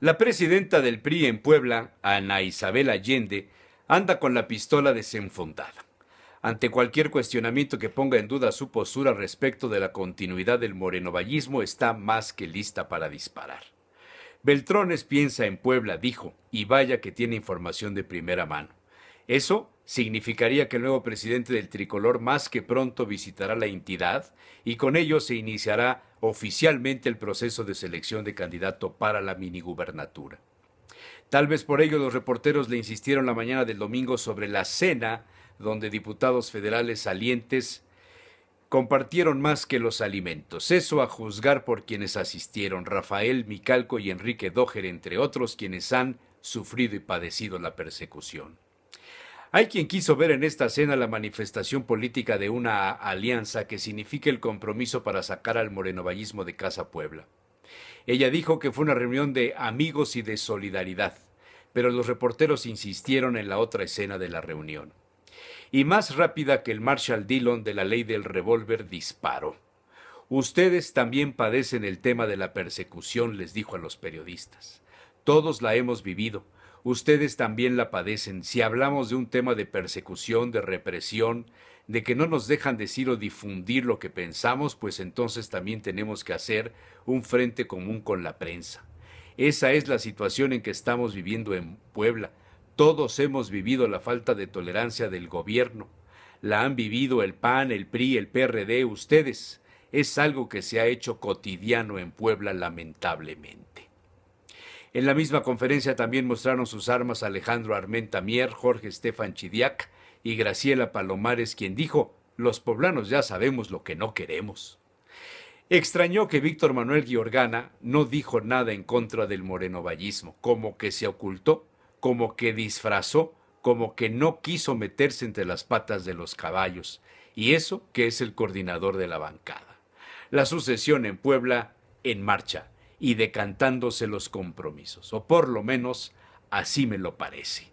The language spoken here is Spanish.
La presidenta del PRI en Puebla, Ana Isabel Allende, anda con la pistola desenfundada. Ante cualquier cuestionamiento que ponga en duda su postura respecto de la continuidad del morenovallismo, está más que lista para disparar. Beltrones piensa en Puebla, dijo, y vaya que tiene información de primera mano. Eso significaría que el nuevo presidente del tricolor más que pronto visitará la entidad y con ello se iniciará oficialmente el proceso de selección de candidato para la minigubernatura. Tal vez por ello los reporteros le insistieron la mañana del domingo sobre la cena donde diputados federales salientes compartieron más que los alimentos. Eso a juzgar por quienes asistieron, Rafael Micalco y Enrique Dóger, entre otros, quienes han sufrido y padecido la persecución. Hay quien quiso ver en esta cena la manifestación política de una alianza que signifique el compromiso para sacar al morenovallismo de Casa Puebla. Ella dijo que fue una reunión de amigos y de solidaridad, pero los reporteros insistieron en la otra escena de la reunión. Y más rápida que el Marshall Dillon de la ley del revólver disparó. Ustedes también padecen el tema de la persecución, les dijo a los periodistas. Todos la hemos vivido ustedes también la padecen. Si hablamos de un tema de persecución, de represión, de que no nos dejan decir o difundir lo que pensamos, pues entonces también tenemos que hacer un frente común con la prensa. Esa es la situación en que estamos viviendo en Puebla. Todos hemos vivido la falta de tolerancia del gobierno. La han vivido el PAN, el PRI, el PRD, ustedes. Es algo que se ha hecho cotidiano en Puebla lamentablemente. En la misma conferencia también mostraron sus armas Alejandro Armenta Mier, Jorge Estefan Chidiac y Graciela Palomares, quien dijo, los poblanos ya sabemos lo que no queremos. Extrañó que Víctor Manuel Giorgana no dijo nada en contra del morenovallismo, como que se ocultó, como que disfrazó, como que no quiso meterse entre las patas de los caballos, y eso que es el coordinador de la bancada. La sucesión en Puebla en marcha y decantándose los compromisos, o por lo menos así me lo parece.